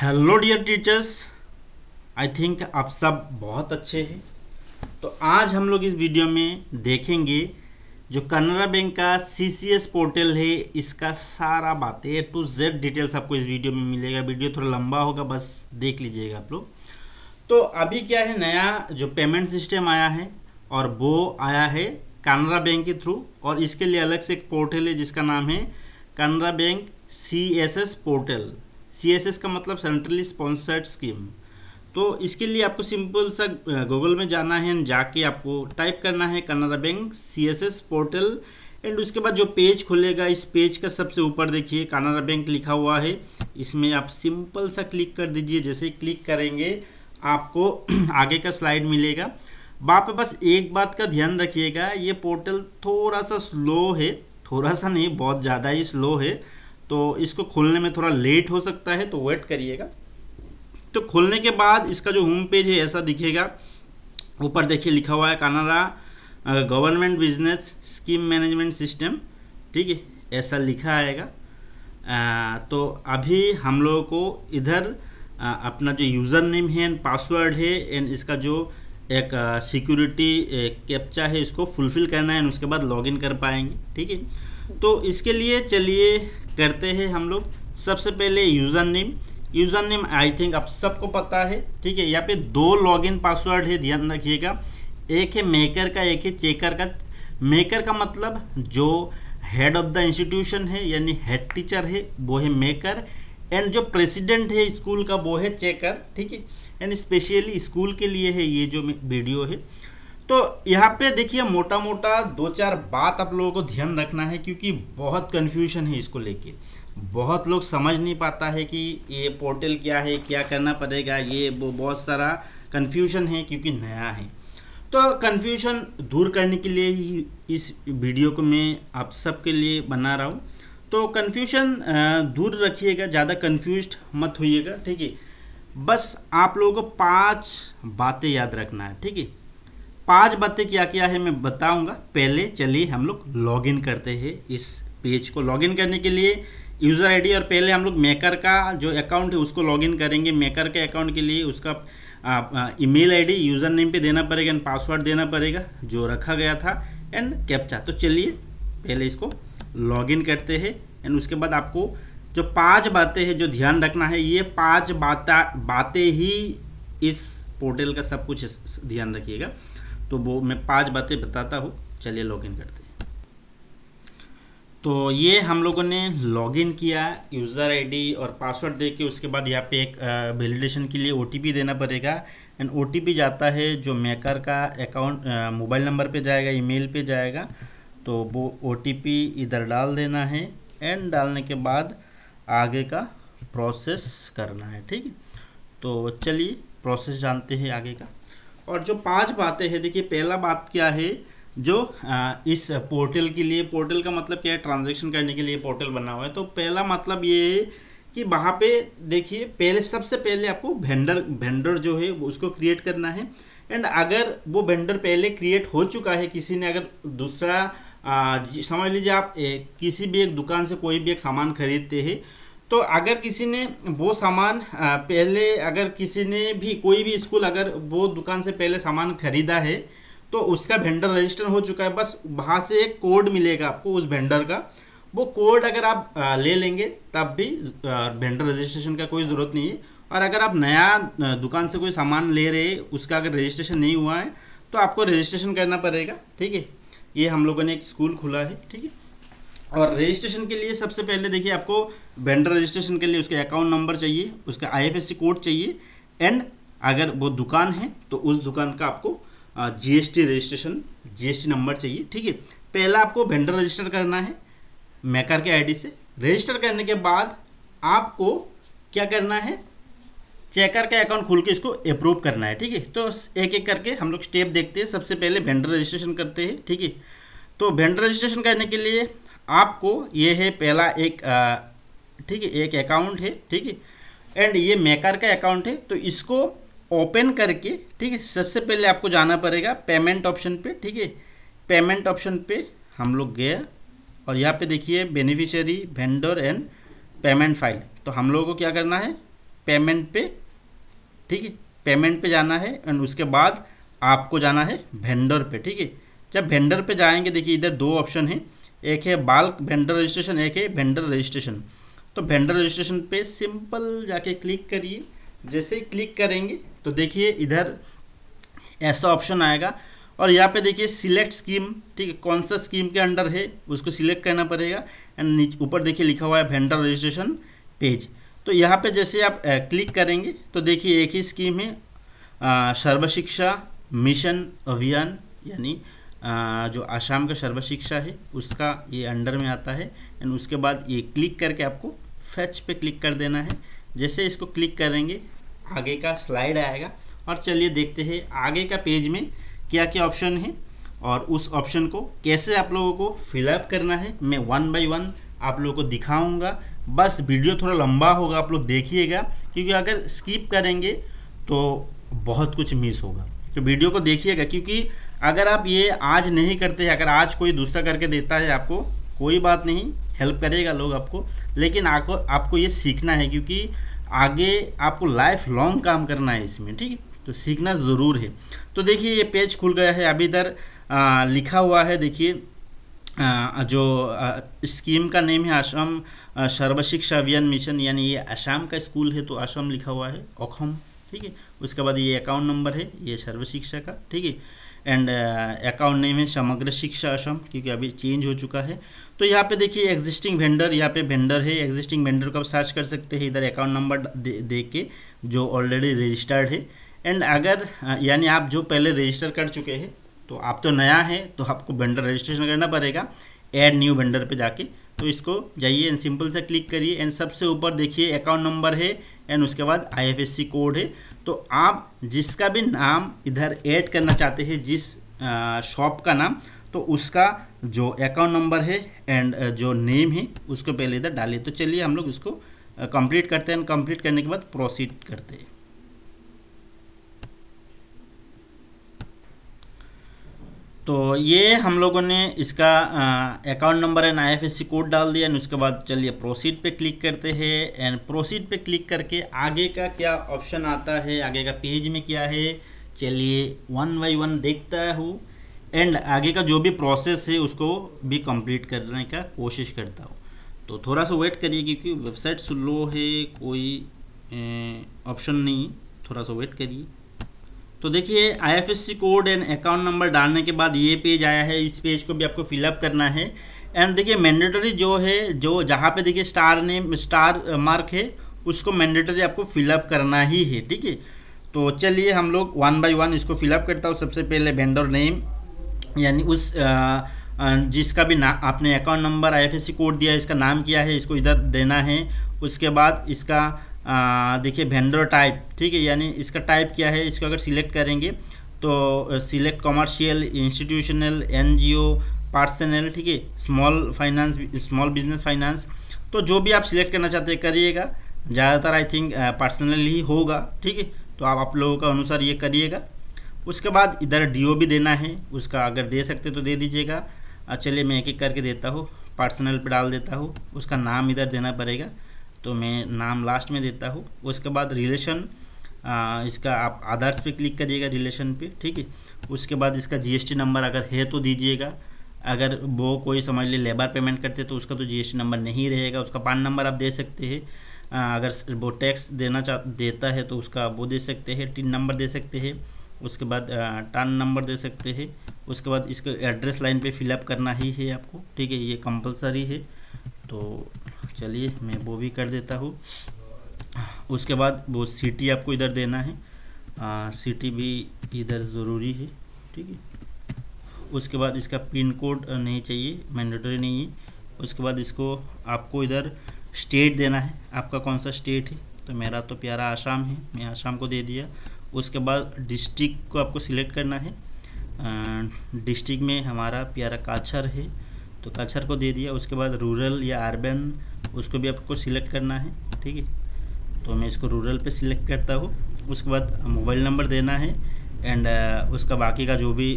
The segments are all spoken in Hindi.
hello dear teachers I think आप सब बहुत अच्छे हैं तो आज हम लोग इस वीडियो में देखेंगे जो कनाडा बैंक का सीसीएस पोर्टल है इसका सारा बात ए टू जेड डिटेल्स आपको इस वीडियो में मिलेगा वीडियो थोड़ा लंबा होगा बस देख लीजिएगा आप लोग तो अभी क्या है नया जो पेमेंट सिस्टम आया है और वो आया है कनाडा बैंक के थ्रू और इसके लिए अलग से एक पोर्टल है जिसका नाम है Canara Bank C portal CSS का मतलब सेंट्रली स्पॉन्सर्ड स्कीम तो इसके लिए आपको सिंपल सा गूगल में जाना है जाके आपको टाइप करना है Canara Bank CSS portal and उसके बाद जो पेज खुलेगा इस पेज का सबसे ऊपर देखिए कनाडा बैंक लिखा हुआ है इसमें आप सिंपल सा क्लिक कर दीजिए जैसे क्लिक करेंगे आपको आगे का स्लाइड मिलेगा वहाँ बस एक बात का ध्यान रखिएगा ये पोर्टल थोड़ा सा स्लो है थोड़ा सा नहीं बहुत ज़्यादा ही स्लो है तो इसको खोलने में थोड़ा लेट हो सकता है तो वेट करिएगा तो खोलने के बाद इसका जो होम पेज है ऐसा दिखेगा ऊपर देखिए लिखा हुआ है Canara government business scheme management system ठीक है ऐसा लिखा आएगा आ, तो अभी हम लोगों को इधर आ, अपना जो यूज़र नेम है एंड पासवर्ड है एंड इसका जो एक सिक्योरिटी कैप्चा है इसको फुलफ़िल करना है एंड उसके बाद लॉगिन कर पाएंगे ठीक है तो इसके लिए चलिए करते हैं हम लोग सबसे पहले user name user name I think आप सबको पता है ठीक है यहाँ पे दो लॉगिन पासवर्ड है ध्यान रखिएगा एक है मेकर का एक है चेकर का मेकर का मतलब जो हेड ऑफ द इंस्टीट्यूशन है यानी हेड टीचर है वो है मेकर एंड जो प्रेसिडेंट है स्कूल का वो है चेकर ठीक है एंड स्पेशली स्कूल के लिए है ये जो वीडियो है तो यहाँ पे देखिए मोटा मोटा दो चार बात आप लोगों को ध्यान रखना है क्योंकि बहुत कन्फ्यूजन है इसको लेके बहुत लोग समझ नहीं पाता है कि ये पोर्टल क्या है क्या करना पड़ेगा ये वो बहुत सारा कन्फ्यूजन है क्योंकि नया है तो कन्फ्यूजन दूर करने के लिए ही इस वीडियो को मैं आप सबके लिए बना रहा हूँ तो कन्फ्यूजन दूर रखिएगा ज़्यादा कन्फ्यूज मत होइएगा ठीक है बस आप लोगों को पाँच बातें याद रखना है ठीक है पांच बातें क्या क्या है मैं बताऊंगा पहले चलिए हम लोग लॉगिन करते हैं इस पेज को लॉगिन करने के लिए यूज़र आईडी और पहले हम लोग मेकर का जो अकाउंट है उसको लॉगिन करेंगे मेकर के अकाउंट के लिए उसका ईमेल आईडी यूज़र नेम पे देना पड़ेगा एंड पासवर्ड देना पड़ेगा जो रखा गया था एंड कैप्चा तो चलिए पहले इसको लॉगिन करते हैं एंड उसके बाद आपको जो पांच बातें हैं जो ध्यान रखना है ये पांच बातें बातें ही इस पोर्टल का सब कुछ ध्यान रखिएगा तो वो मैं पांच बातें बताता हूँ चलिए लॉगिन करते हैं तो ये हम लोगों ने लॉगिन किया यूज़र आईडी और पासवर्ड दे के उसके बाद यहाँ पे एक वैलिडेशन के लिए ओटीपी देना पड़ेगा एंड ओटीपी जाता है जो मेकर का अकाउंट मोबाइल नंबर पे जाएगा ईमेल पे जाएगा तो वो ओ इधर डाल देना है एंड डालने के बाद आगे का प्रोसेस करना है ठीक है तो चलिए प्रोसेस जानते हैं आगे का और जो पांच बातें हैं देखिए पहला बात क्या है जो इस पोर्टल के लिए पोर्टल का मतलब क्या है ट्रांजेक्शन करने के लिए पोर्टल बना हुआ है तो पहला मतलब ये है कि वहाँ पे देखिए पहले सबसे पहले आपको भेंडर भेंडर जो है उसको क्रिएट करना है एंड अगर वो भेंडर पहले क्रिएट हो चुका है किसी ने अगर दूसरा समझ लीजिए आप ए, किसी भी एक दुकान से कोई भी एक सामान खरीदते हैं तो अगर किसी ने वो सामान पहले अगर किसी ने भी कोई भी स्कूल अगर वो दुकान से पहले सामान खरीदा है तो उसका वेंडर रजिस्टर हो चुका है बस वहाँ से एक कोड मिलेगा आपको उस वेंडर का वो कोड अगर आप ले लेंगे तब भी वेंडर रजिस्ट्रेशन का कोई ज़रूरत नहीं है और अगर आप नया दुकान से कोई सामान ले रहे उसका अगर रजिस्ट्रेशन नहीं हुआ है तो आपको रजिस्ट्रेशन करना पड़ेगा ठीक है ये हम लोगों ने एक स्कूल खुला है ठीक है और रजिस्ट्रेशन के लिए सबसे पहले देखिए आपको वेंडर रजिस्ट्रेशन के लिए उसके अकाउंट नंबर चाहिए उसका आईएफएससी कोड चाहिए एंड अगर वो दुकान है तो उस दुकान का आपको जीएसटी रजिस्ट्रेशन जीएसटी नंबर चाहिए ठीक है पहला आपको वेंडर रजिस्टर करना है मैकर के आईडी से रजिस्टर करने के बाद आपको क्या करना है चेकर का अकाउंट खोल के इसको अप्रूव करना है ठीक है तो एक एक करके हम लोग स्टेप देखते हैं सबसे पहले वेंडर रजिस्ट्रेशन करते हैं ठीक है तो वेंडर रजिस्ट्रेशन करने के लिए आपको ये है पहला एक ठीक है एक अकाउंट है ठीक है एंड ये मेकर का अकाउंट है तो इसको ओपन करके ठीक है सबसे पहले आपको जाना पड़ेगा पेमेंट ऑप्शन पे ठीक है पेमेंट ऑप्शन पे हम लोग गए और यहाँ पे देखिए beneficiary vendor and payment file तो हम लोगों को क्या करना है पेमेंट पे ठीक है पेमेंट पे जाना है एंड उसके बाद आपको जाना है वेंडर पे ठीक है जब वेंडर पे जाएंगे देखिए इधर दो ऑप्शन हैं एक है बाल्क वेंडर रजिस्ट्रेशन एक है वेंडर रजिस्ट्रेशन तो वेंडर रजिस्ट्रेशन पे सिंपल जाके क्लिक करिए जैसे ही क्लिक करेंगे तो देखिए इधर ऐसा ऑप्शन आएगा और यहाँ पे देखिए सिलेक्ट स्कीम ठीक है कौन सा स्कीम के अंडर है उसको सिलेक्ट करना पड़ेगा एंड ऊपर देखिए लिखा हुआ है वेंडर रजिस्ट्रेशन पेज तो यहाँ पे जैसे आप क्लिक करेंगे तो देखिए एक ही स्कीम है सर्वशिक्षा मिशन अभियान यानी जो आसाम का सर्वशिक्षा है उसका ये अंडर में आता है एंड उसके बाद ये क्लिक करके आपको फैच पे क्लिक कर देना है जैसे इसको क्लिक करेंगे आगे का स्लाइड आएगा और चलिए देखते हैं आगे का पेज में क्या क्या ऑप्शन है और उस ऑप्शन को कैसे आप लोगों को फिलअप करना है मैं वन बाई वन आप लोगों को दिखाऊँगा बस वीडियो थोड़ा लंबा होगा आप लोग देखिएगा क्योंकि अगर स्किप करेंगे तो बहुत कुछ मिस होगा तो वीडियो को देखिएगा क्योंकि अगर आप ये आज नहीं करते अगर आज कोई दूसरा करके देता है आपको कोई बात नहीं हेल्प करेगा लोग आपको लेकिन आपको आपको ये सीखना है क्योंकि आगे आपको लाइफ लॉन्ग काम करना है इसमें ठीक है तो सीखना ज़रूर है तो देखिए ये पेज खुल गया है अभी इधर लिखा हुआ है देखिए जो स्कीम का नेम है आसाम सर्वशिक्षा अभियान मिशन यानी ये आसाम का स्कूल है तो आसाम लिखा हुआ है ओखम ठीक है उसके बाद ये अकाउंट नंबर है ये सर्वशिक्षा का ठीक है एंड अकाउंट नेम है समग्र शिक्षा असम क्योंकि अभी चेंज हो चुका है तो यहाँ पे देखिए एग्जिस्टिंग वेंडर यहाँ पे वेंडर है एग्जिस्टिंग वेंडर को आप सर्च कर सकते हैं इधर अकाउंट नंबर दे, दे के जो ऑलरेडी रजिस्टर्ड है एंड अगर uh, यानी आप जो पहले रजिस्टर कर चुके हैं तो आप तो नया है तो आपको वेंडर रजिस्ट्रेशन करना पड़ेगा एड न्यू वेंडर पर जाके तो इसको जाइए एंड सिंपल से क्लिक करिए एंड सबसे ऊपर देखिए अकाउंट नंबर है एंड उसके बाद आईएफएससी कोड है तो आप जिसका भी नाम इधर ऐड करना चाहते हैं जिस शॉप का नाम तो उसका जो अकाउंट नंबर है एंड जो नेम है उसको पहले इधर डालिए तो चलिए हम लोग उसको कंप्लीट करते हैं एंड कंप्लीट करने के बाद प्रोसीड करते हैं तो ये हम लोगों ने इसका account number and IFSC code डाल दिया एंड उसके बाद चलिए प्रोसीड पे क्लिक करते हैं एंड प्रोसीड पे क्लिक करके आगे का क्या ऑप्शन आता है आगे का पेज में क्या है चलिए वन बाई वन देखता हूँ एंड आगे का जो भी प्रोसेस है उसको भी कंप्लीट करने का कोशिश करता हूँ तो थोड़ा सा वेट करिए क्योंकि वेबसाइट स्लो है कोई ऑप्शन नहीं थोड़ा सा वेट करिए तो देखिए IFSC code and account number डालने के बाद ये पेज आया है इस पेज को भी आपको फिलअप करना है एंड देखिए मैंडेटरी जो है जो जहाँ पे देखिए स्टार नेम स्टार मार्क है उसको मैंडेटरी आपको फिलअप करना ही है ठीक है तो चलिए हम लोग वन बाई वन इसको फिलअप करता हूँ सबसे पहले वेंडर नेम यानी उस आ, जिसका भी ना आपने अकाउंट नंबर आई कोड दिया है इसका नाम किया है इसको इधर देना है उसके बाद इसका देखिए वेंडर टाइप ठीक है यानी इसका टाइप क्या है इसको अगर सिलेक्ट करेंगे तो select commercial institutional NGO personal ठीक है small finance small business finance तो जो भी आप सिलेक्ट करना चाहते हैं करिएगा ज़्यादातर आई थिंक पर्सनल ही होगा ठीक है तो आप आप लोगों का अनुसार ये करिएगा उसके बाद इधर ओ भी देना है उसका अगर दे सकते तो दे दीजिएगा चलिए मैं एक एक करके देता हूँ पर्सनल पर डाल देता हूँ उसका नाम इधर देना पड़ेगा तो मैं नाम लास्ट में देता हूँ उसके बाद रिलेशन इसका आप आधार्स पे क्लिक करिएगा रिलेशन पे ठीक है उसके बाद इसका जीएसटी नंबर अगर है तो दीजिएगा अगर वो कोई समझ ले लेबर पेमेंट करते हैं तो उसका तो जीएसटी नंबर नहीं रहेगा उसका पान नंबर आप दे सकते हैं अगर वो टैक्स देना चाह देता है तो उसका वो दे सकते हैं टिन नंबर दे सकते हैं उसके बाद टन नंबर दे सकते हैं उसके बाद इसको एड्रेस लाइन पे फिलअप करना ही है आपको ठीक है ये कंपलसरी है तो चलिए मैं वो भी कर देता हूँ उसके बाद वो सिटी आपको इधर देना है आ, सिटी भी इधर ज़रूरी है ठीक है उसके बाद इसका पिन कोड नहीं चाहिए मैंडेटरी नहीं है उसके बाद इसको आपको इधर स्टेट देना है आपका कौन सा स्टेट है तो मेरा तो प्यारा आसाम है मैं आसाम को दे दिया उसके बाद डिस्ट्रिक्ट को आपको सिलेक्ट करना है डिस्ट्रिक्ट में हमारा प्यारा काछर है तो काछर को दे दिया उसके बाद रूरल या अर्बन उसको भी आपको सिलेक्ट करना है ठीक है तो मैं इसको रूरल पे सिलेक्ट करता हूँ उसके बाद मोबाइल नंबर देना है एंड उसका बाकी का जो भी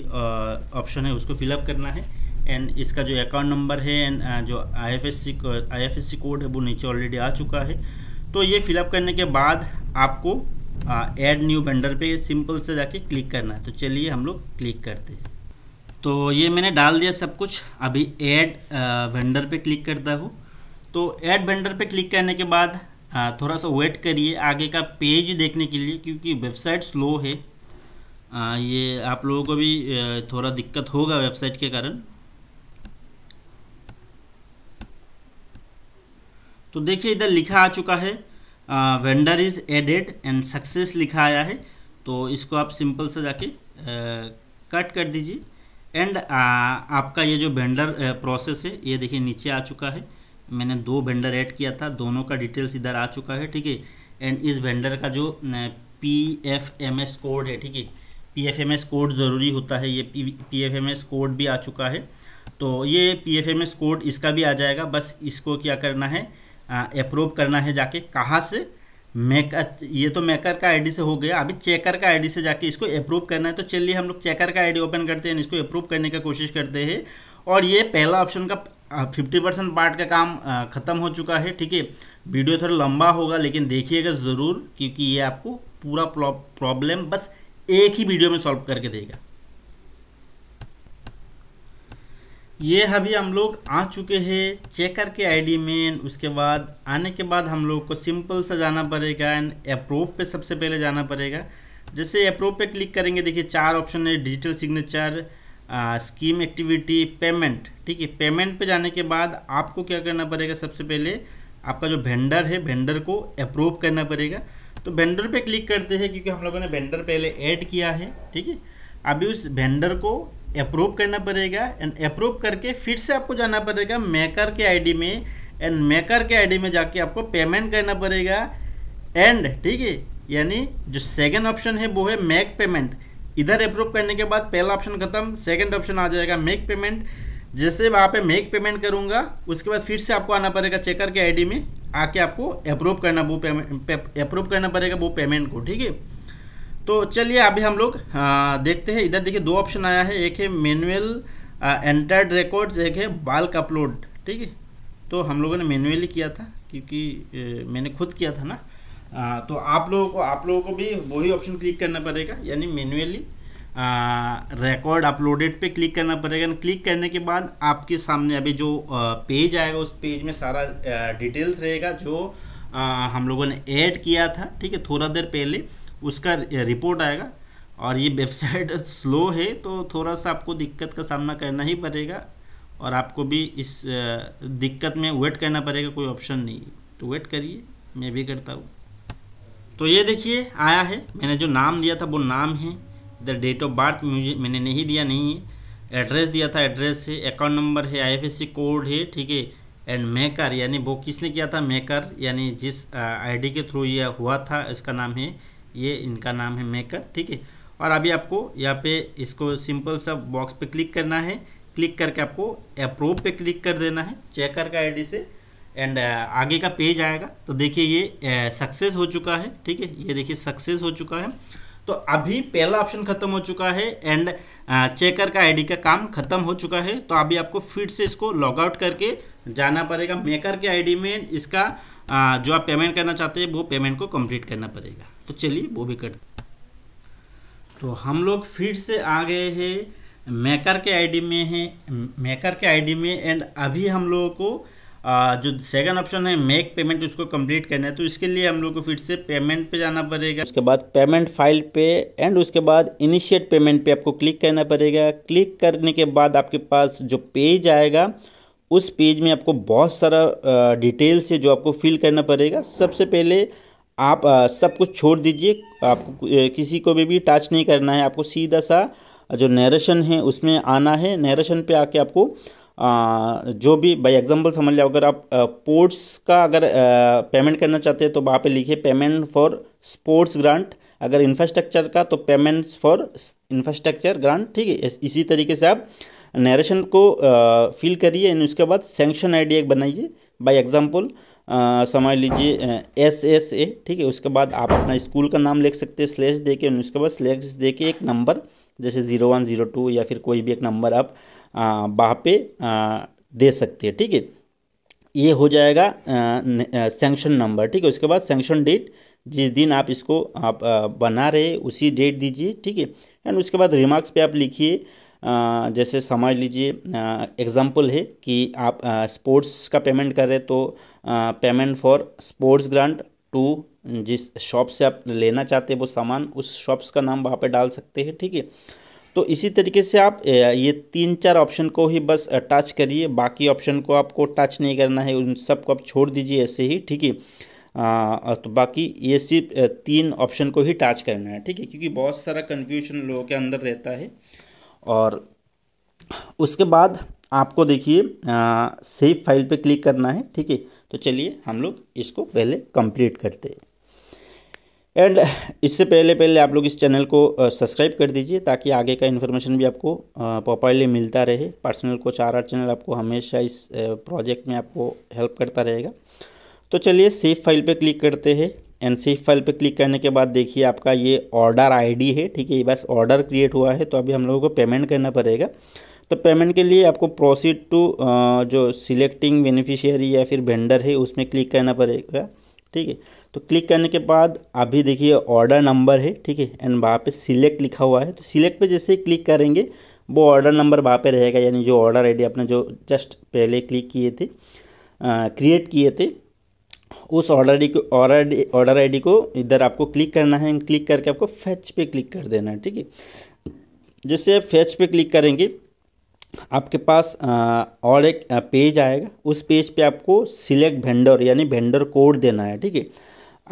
ऑप्शन है उसको फिलअप करना है एंड इसका जो अकाउंट नंबर है एंड जो आईएफएससी आईएफएससी कोड है वो नीचे ऑलरेडी आ चुका है तो ये फिलअप करने के बाद आपको ऐड न्यू वेंडर पे सिंपल से जाके क्लिक करना है तो चलिए हम लोग क्लिक करते हैं तो ये मैंने डाल दिया सब कुछ अभी एड वेंडर पे क्लिक करता हूँ तो ऐड बेंडर पे क्लिक करने के बाद थोड़ा सा वेट करिए आगे का पेज देखने के लिए क्योंकि वेबसाइट स्लो है ये आप लोगों को भी थोड़ा दिक्कत होगा वेबसाइट के कारण तो देखिए इधर लिखा आ चुका है vendor is added and success लिखा आया है तो इसको आप सिंपल से जाके कट कर दीजिए एंड आपका ये जो वेंडर प्रोसेस है ये देखिए नीचे आ चुका है मैंने दो वेंडर ऐड किया था दोनों का डिटेल्स इधर आ चुका है ठीक है एंड इस वेंडर का जो P F M S code है ठीक है P F M S code ज़रूरी होता है ये P F M S code भी आ चुका है तो ये P F M S code इसका भी आ जाएगा बस इसको क्या करना है अप्रूव करना है जाके कहाँ से मेकर ये तो मेकर का आईडी से हो गया अभी चेकर का आईडी से जाके इसको अप्रूव करना है तो चलिए हम लोग चेकर का आईडी ओपन करते हैं इसको अप्रूव करने का कोशिश करते हैं और ये पहला ऑप्शन का फिफ्टी परसेंट पार्ट का काम ख़त्म हो चुका है ठीक है वीडियो थोड़ा लंबा होगा लेकिन देखिएगा ज़रूर क्योंकि ये आपको पूरा प्रॉब्लम बस एक ही वीडियो में सॉल्व करके देगा ये अभी हम लोग आ चुके हैं चेकर के आईडी में उसके बाद आने के बाद हम लोग को सिंपल सा जाना पड़ेगा एंड अप्रोव पे सबसे पहले जाना पड़ेगा जैसे अप्रोव पे क्लिक करेंगे देखिए चार ऑप्शन है digital signature scheme activity payment ठीक है पेमेंट पे जाने के बाद आपको क्या करना पड़ेगा सबसे पहले आपका जो वेंडर है वेंडर को अप्रूव करना पड़ेगा तो वेंडर पे क्लिक करते हैं क्योंकि हम लोगों ने वेंडर पहले ऐड किया है ठीक है अभी उस वेंडर को अप्रूव करना पड़ेगा एंड अप्रूव करके फिर से आपको जाना पड़ेगा मेकर के आईडी में एंड मेकर के आईडी में जाके आपको पेमेंट करना पड़ेगा एंड ठीक है यानी जो सेकेंड ऑप्शन है वो है मेक पेमेंट इधर अप्रूव करने के बाद पहला ऑप्शन खत्म सेकंड ऑप्शन आ जाएगा मेक पेमेंट जैसे वहाँ पे मेक पेमेंट करूँगा उसके बाद फिर से आपको आना पड़ेगा चेकर के आईडी में आके आपको अप्रूव करना वो पेमेंट अप्रूव करना पड़ेगा वो पेमेंट को ठीक है तो चलिए अभी हम लोग हाँ, देखते हैं इधर देखिए दो ऑप्शन आया है एक है मैनुअल एंटर्ड रिकॉर्ड्स एक है बाल्क अपलोड ठीक है तो हम लोगों ने मैनुअली किया था क्योंकि मैंने खुद किया था ना आ, तो आप लोगों को आप लोगों को भी वही ऑप्शन क्लिक करना पड़ेगा यानी मैनुअली रिकॉर्ड अपलोडेड पे क्लिक करना पड़ेगा क्लिक करने के बाद आपके सामने अभी जो आ, पेज आएगा उस पेज में सारा आ, डिटेल्स रहेगा जो आ, हम लोगों ने ऐड किया था ठीक है थोड़ा देर पहले उसका रिपोर्ट आएगा और ये वेबसाइट स्लो है तो थोड़ा सा आपको दिक्कत का सामना करना ही पड़ेगा और आपको भी इस दिक्कत में वेट करना पड़ेगा कोई ऑप्शन नहीं है तो वेट करिए मैं भी करता हूँ तो ये देखिए आया है मैंने जो नाम दिया था वो नाम है इधर डेट ऑफ बर्थ मुझे मैंने नहीं दिया नहीं है एड्रेस दिया था एड्रेस है अकाउंट नंबर है आईएफएससी कोड है ठीक है एंड मेकर यानी वो किसने किया था मेकर यानी जिस आईडी के थ्रू ये हुआ था इसका नाम है ये इनका नाम है मेकर ठीक है और अभी आपको यहाँ पे इसको सिंपल सा बॉक्स पे क्लिक करना है क्लिक करके आपको अप्रूव पे क्लिक कर देना है चेकर का आई से एंड uh, आगे का पेज आएगा तो देखिए ये सक्सेस uh, हो चुका है ठीक है ये देखिए सक्सेस हो चुका है तो अभी पहला ऑप्शन खत्म हो चुका है एंड चेकर uh, का आईडी का काम खत्म हो चुका है तो अभी आपको फिर से इसको लॉग आउट करके जाना पड़ेगा मेकर के आईडी में इसका जो आप पेमेंट करना चाहते हैं वो पेमेंट को कंप्लीट करना पड़ेगा तो चलिए वो भी कर तो हम लोग फिर से आ गए हैं मेकर के आईडी में है मेकर के आईडी में एंड अभी हम लोगों को जो सेकंड ऑप्शन है मेक पेमेंट उसको कंप्लीट करना है तो इसके लिए हम लोग को फिर से पेमेंट पे जाना पड़ेगा उसके बाद पेमेंट फाइल पे एंड उसके बाद इनिशिएट पेमेंट पे आपको क्लिक करना पड़ेगा क्लिक करने के बाद आपके पास जो पेज आएगा उस पेज में आपको बहुत सारा डिटेल्स है जो आपको फिल करना पड़ेगा सबसे पहले आप सब कुछ छोड़ दीजिए आपको किसी को भी भी टच नहीं करना है आपको सीधा सा जो नरेशन है उसमें आना है नरेशन पे आके आपको जो भी बाय एग्जांपल समझ लिया अगर आप पोर्ट्स का अगर पेमेंट करना चाहते हैं तो वहाँ पे लिखिए पेमेंट फॉर स्पोर्ट्स ग्रांट अगर इंफ्रास्ट्रक्चर का तो पेमेंट्स फॉर इंफ्रास्ट्रक्चर ग्रांट ठीक है इसी तरीके से आप नरेशन को फिल करिए एंड उसके बाद सेंक्शन आईडी एक बनाइए बाई एग्जाम्पल समझ लीजिए एस एस ए ठीक है उसके बाद आप अपना स्कूल का नाम लिख सकते हैं स्लेश दे के उसके बाद स्लेश दे के एक नंबर जैसे ज़ीरो वन ज़ीरो टू या फिर कोई भी एक नंबर आप वहाँ पे आ, दे सकते हैं ठीक है ये हो जाएगा सेंक्शन नंबर ठीक है उसके बाद सेंक्शन डेट जिस दिन आप इसको आप आ, बना रहे उसी डेट दीजिए ठीक है एंड उसके बाद रिमार्क्स पे आप लिखिए जैसे समझ लीजिए एग्जाम्पल है कि आप स्पोर्ट्स का पेमेंट कर रहे तो payment for sports grant to जिस शॉप से आप लेना चाहते हैं वो सामान उस शॉप्स का नाम वहाँ पे डाल सकते हैं ठीक है तो इसी तरीके से आप ये तीन चार ऑप्शन को ही बस टच करिए बाकी ऑप्शन को आपको टच नहीं करना है उन सबको आप छोड़ दीजिए ऐसे ही ठीक है तो बाकी ये सिर्फ तीन ऑप्शन को ही टच करना है ठीक है क्योंकि बहुत सारा कन्फ्यूजन लोगों के अंदर रहता है और उसके बाद आपको देखिए सेव फाइल पे क्लिक करना है ठीक है तो चलिए हम लोग इसको पहले कंप्लीट करते हैं एंड इससे पहले पहले आप लोग इस चैनल को सब्सक्राइब कर दीजिए ताकि आगे का इन्फॉर्मेशन भी आपको प्रॉपरली मिलता रहे personal coach R R channel आपको हमेशा इस प्रोजेक्ट में आपको हेल्प करता रहेगा तो चलिए सेफ फाइल पे क्लिक करते हैं एंड सेफ फाइल पे क्लिक करने के बाद देखिए आपका ये ऑर्डर आईडी है ठीक है ये बस ऑर्डर क्रिएट हुआ है तो अभी हम लोगों को पेमेंट करना पड़ेगा तो पेमेंट के लिए आपको प्रोसीड टू जो सिलेक्टिंग बेनिफिशियरी या फिर वेंडर है उसमें क्लिक करना पड़ेगा ठीक है तो क्लिक करने के बाद अभी देखिए ऑर्डर नंबर है ठीक है एंड वहाँ पे सिलेक्ट लिखा हुआ है तो सिलेक्ट पे जैसे क्लिक करेंगे वो ऑर्डर नंबर वहाँ पे रहेगा यानी जो ऑर्डर आईडी आपने जो जस्ट पहले क्लिक किए थे क्रिएट किए थे उस ऑर्डर आई को ऑर्डर ऑर्डर डी को इधर आपको क्लिक करना है एंड क्लिक करके आपको फैच पे क्लिक कर देना है ठीक है जैसे आप फैच पे क्लिक करेंगे आपके पास और एक पेज आएगा उस पेज पे आपको सिलेक्ट वेंडर यानी वेंडर कोड देना है ठीक है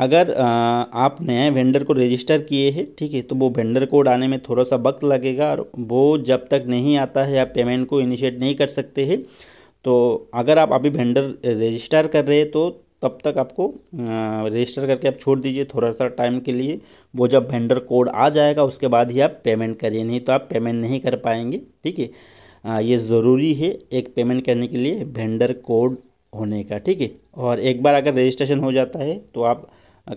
अगर आप नए वेंडर को रजिस्टर किए हैं ठीक है तो वो वेंडर कोड आने में थोड़ा सा वक्त लगेगा और वो जब तक नहीं आता है आप पेमेंट को इनिशिएट नहीं कर सकते हैं तो अगर आप अभी वेंडर रजिस्टर कर रहे हैं तो तब तक आपको रजिस्टर करके आप छोड़ दीजिए थोड़ा सा टाइम के लिए वो जब वेंडर कोड आ जाएगा उसके बाद ही आप पेमेंट करिए नहीं तो आप पेमेंट नहीं कर पाएंगे ठीक है ये ज़रूरी है एक पेमेंट करने के लिए वेंडर कोड होने का ठीक है और एक बार अगर रजिस्ट्रेशन हो जाता है तो आप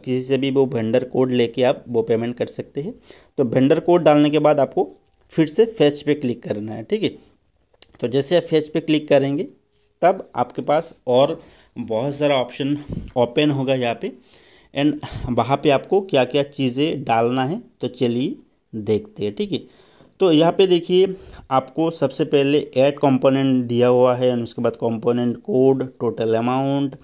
किसी से भी वो वेंडर कोड लेके आप वो पेमेंट कर सकते हैं तो वेंडर कोड डालने के बाद आपको फिर से फेच पे क्लिक करना है ठीक है तो जैसे आप फेच पे क्लिक करेंगे तब आपके पास और बहुत सारा ऑप्शन ओपन होगा यहाँ पे एंड वहाँ पे आपको क्या क्या चीज़ें डालना है तो चलिए देखते हैं ठीक है तो यहाँ पे देखिए आपको सबसे पहले ऐड कंपोनेंट दिया हुआ है यानी उसके बाद component code total amount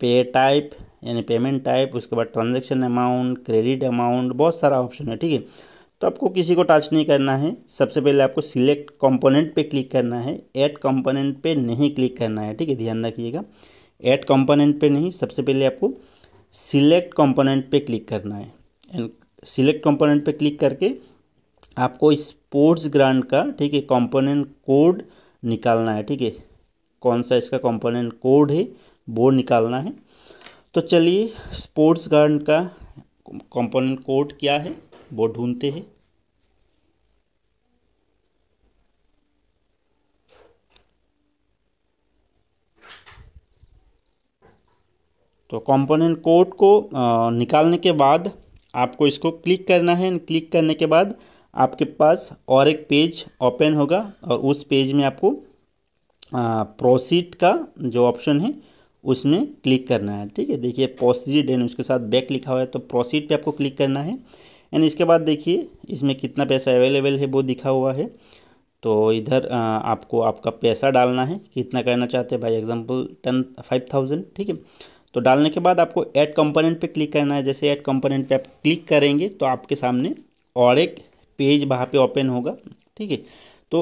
pay type यानी पेमेंट टाइप उसके बाद ट्रांजेक्शन अमाउंट क्रेडिट अमाउंट बहुत सारा ऑप्शन है ठीक है तो आपको किसी को टच नहीं करना है सबसे पहले आपको सिलेक्ट कंपोनेंट पे क्लिक करना है ऐड कंपोनेंट पे नहीं क्लिक करना है ठीक है ध्यान रखिएगा ऐड कंपोनेंट पे नहीं सबसे पहले आपको सिलेक्ट कंपोनेंट पे क्लिक करना है एंड सिलेक्ट कंपोनेंट पे क्लिक करके आपको स्पोर्ट्स ग्रांड का ठीक है कंपोनेंट कोड निकालना है ठीक है कौन सा इसका कंपोनेंट कोड है वो निकालना है तो चलिए स्पोर्ट्स ग्रांड का कंपोनेंट कोड क्या है वो ढूंढते हैं तो कंपोनेंट कोड को निकालने के बाद आपको इसको क्लिक करना है क्लिक करने के बाद आपके पास और एक पेज ओपन होगा और उस पेज में आपको प्रोसीड का जो ऑप्शन है उसमें क्लिक करना है ठीक है देखिए प्रोसीड एंड उसके साथ बैक लिखा हुआ है तो प्रोसीड पे आपको क्लिक करना है एंड इसके बाद देखिए इसमें कितना पैसा अवेलेबल है वो दिखा हुआ है तो इधर आपको आपका पैसा डालना है कितना करना चाहते हैं भाई एग्जांपल टेन फाइव थाउजेंड ठीक है तो डालने के बाद आपको ऐड कंपोनेंट पे क्लिक करना है जैसे ऐड कंपोनेंट पे आप क्लिक करेंगे तो आपके सामने और एक पेज वहाँ पे ओपन होगा ठीक है तो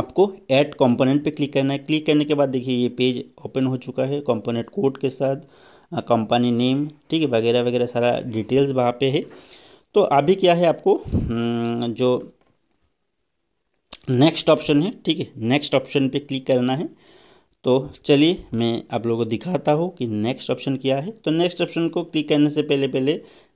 आपको ऐड कंपोनेंट पे क्लिक करना है क्लिक करने के बाद देखिए ये पेज ओपन हो चुका है कंपोनेंट कोड के साथ कंपनी नेम ठीक है वगैरह वगैरह सारा डिटेल्स वहाँ पे है तो अभी क्या है आपको हम्म, जो नेक्स्ट ऑप्शन है ठीक है नेक्स्ट ऑप्शन पे क्लिक करना है तो चलिए मैं आप लोगों को दिखाता हूँ कि नेक्स्ट ऑप्शन क्या है तो नेक्स्ट ऑप्शन को क्लिक करने से पहले पहले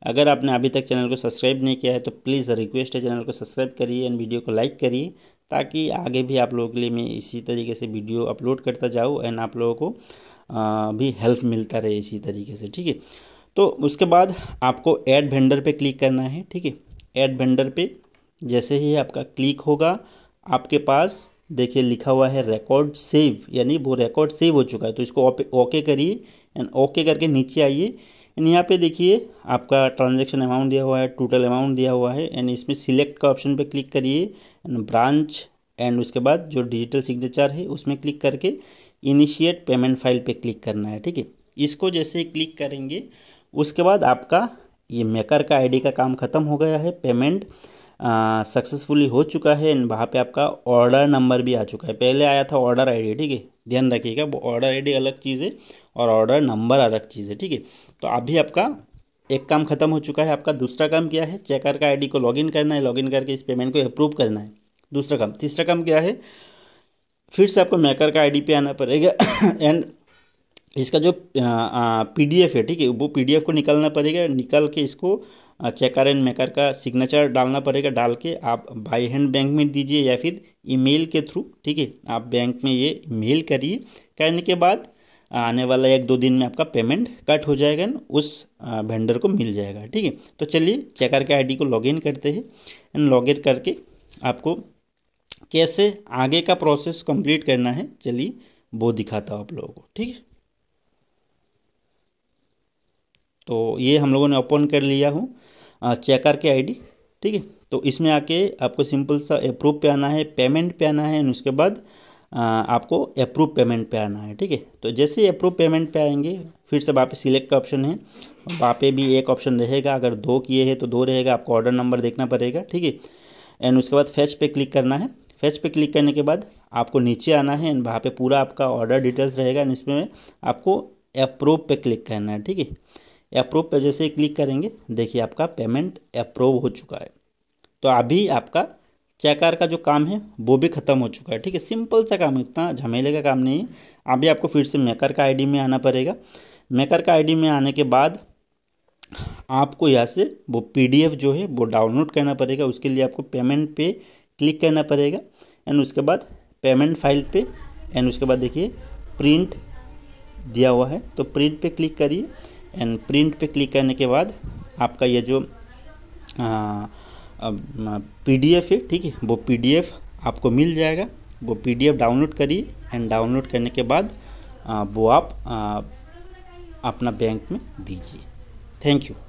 अगर आपने अभी तक चैनल को सब्सक्राइब नहीं किया है तो प्लीज़ रिक्वेस्ट है चैनल को सब्सक्राइब करिए एंड वीडियो को लाइक करिए ताकि आगे भी आप लोगों के लिए मैं इसी तरीके से वीडियो अपलोड करता जाऊँ एंड आप लोगों को भी हेल्प मिलता रहे इसी तरीके से ठीक है तो उसके बाद आपको एड वेंडर पर क्लिक करना है ठीक है एड वेंडर पर जैसे ही आपका क्लिक होगा आपके पास देखिए लिखा हुआ है रिकॉर्ड सेव यानी वो रिकॉर्ड सेव हो चुका है तो इसको ओके करिए एंड ओके करके नीचे आइए एंड यहाँ पे देखिए आपका ट्रांजेक्शन अमाउंट दिया हुआ है टोटल अमाउंट दिया हुआ है एंड इसमें सिलेक्ट का ऑप्शन पे क्लिक करिए एंड ब्रांच एंड उसके बाद जो डिजिटल सिग्नेचर है उसमें क्लिक करके इनिशिएट पेमेंट फाइल पे क्लिक करना है ठीक है इसको जैसे क्लिक करेंगे उसके बाद आपका ये मेकर का आईडी का काम खत्म हो गया है पेमेंट सक्सेसफुली हो चुका है एंड वहाँ पे आपका ऑर्डर नंबर भी आ चुका है पहले आया था ऑर्डर आईडी ठीक है ध्यान रखिएगा वो ऑर्डर आईडी अलग चीज़ है और ऑर्डर नंबर अलग चीज़ है ठीक है तो अभी आपका एक काम खत्म हो चुका है आपका दूसरा काम क्या है चेकर का आई को लॉगिन करना है लॉगिन करके इस पेमेंट को अप्रूव करना है दूसरा काम तीसरा काम क्या है फिर से आपको मेकर का आई पे आना पड़ेगा एंड इसका जो पीडीएफ है ठीक है वो पीडीएफ को निकालना पड़ेगा निकाल के इसको चेकर एंड मेकर का सिग्नेचर डालना पड़ेगा डाल के आप बाई हैंड बैंक में दीजिए या फिर ईमेल के थ्रू ठीक है आप बैंक में ये मेल करिए करने के बाद आने वाला एक दो दिन में आपका पेमेंट कट हो जाएगा उस वेंडर को मिल जाएगा ठीक है तो चलिए चेकर के आईडी को लॉगिन करते हैं एंड इन करके आपको कैसे आगे का प्रोसेस कंप्लीट करना है चलिए वो दिखाता हूँ आप लोगों को ठीक है तो ये हम लोगों ने ओपन कर लिया हूँ चेकर के आईडी ठीक है तो इसमें आके आपको सिंपल सा अप्रूव पे आना है पेमेंट पे आना है एंड उसके बाद आपको अप्रूव पेमेंट पे आना है ठीक है तो जैसे ही अप्रूव पेमेंट पे आएंगे फिर से वहाँ पे सिलेक्ट का ऑप्शन है वहाँ पे भी एक ऑप्शन रहेगा अगर दो किए हैं तो दो रहेगा आपको ऑर्डर नंबर देखना पड़ेगा ठीक है एंड उसके बाद फेच पे क्लिक करना है फैच पे क्लिक करने के बाद आपको नीचे आना है एंड वहाँ पे पूरा आपका ऑर्डर डिटेल्स रहेगा एंड इसमें आपको अप्रूव पे क्लिक करना है ठीक है अप्रूव पर जैसे ही क्लिक करेंगे देखिए आपका पेमेंट अप्रूव हो चुका है तो अभी आपका चेकार का जो काम है वो भी ख़त्म हो चुका है ठीक है सिंपल सा काम इतना झमेले का काम नहीं है अभी आपको फिर से मेकर का आईडी में आना पड़ेगा मेकर का आईडी में आने के बाद आपको यहाँ से वो पीडीएफ जो है वो डाउनलोड करना पड़ेगा उसके लिए आपको पेमेंट पे क्लिक करना पड़ेगा एंड उसके बाद पेमेंट फाइल पे एंड उसके बाद देखिए प्रिंट दिया हुआ है तो प्रिंट पर क्लिक करिए एंड प्रिंट पे क्लिक करने के बाद आपका ये जो पीडीएफ है ठीक है वो पीडीएफ आपको मिल जाएगा वो पीडीएफ डाउनलोड करिए एंड डाउनलोड करने के बाद आ, वो आप आ, अपना बैंक में दीजिए थैंक यू